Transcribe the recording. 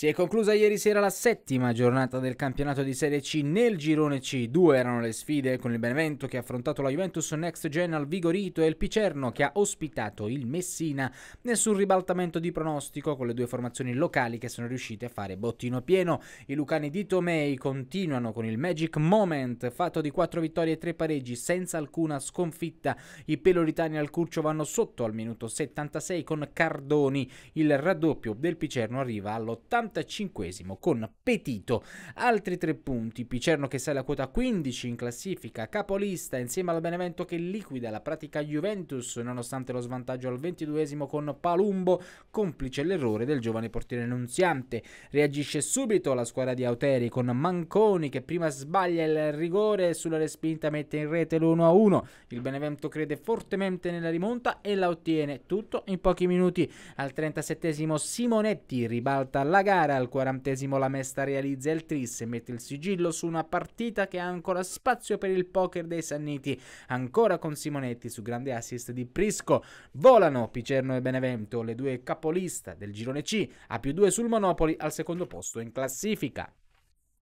Si è conclusa ieri sera la settima giornata del campionato di Serie C nel girone C. Due erano le sfide con il Benevento che ha affrontato la Juventus Next Gen al Vigorito e il Picerno che ha ospitato il Messina. Nessun ribaltamento di pronostico con le due formazioni locali che sono riuscite a fare bottino pieno. I lucani di Tomei continuano con il Magic Moment fatto di quattro vittorie e tre pareggi senza alcuna sconfitta. I peloritani al Curcio vanno sotto al minuto 76 con Cardoni. Il raddoppio del Picerno arriva all'80 45 con Petito. Altri tre punti, Picerno che sale a quota 15 in classifica, capolista insieme al Benevento che liquida la pratica Juventus nonostante lo svantaggio al 22 con Palumbo, complice l'errore del giovane portiere Nunziante. Reagisce subito la squadra di Auteri con Manconi che prima sbaglia il rigore e sulla respinta mette in rete l'1-1. Il Benevento crede fortemente nella rimonta e la ottiene tutto in pochi minuti. Al 37 Simonetti ribalta la gara gara. Al quarantesimo la Mesta realizza il tris e mette il sigillo su una partita che ha ancora spazio per il poker dei Sanniti. Ancora con Simonetti su grande assist di Prisco. Volano Picerno e Benevento, le due capolista del girone C, a più due sul Monopoli al secondo posto in classifica.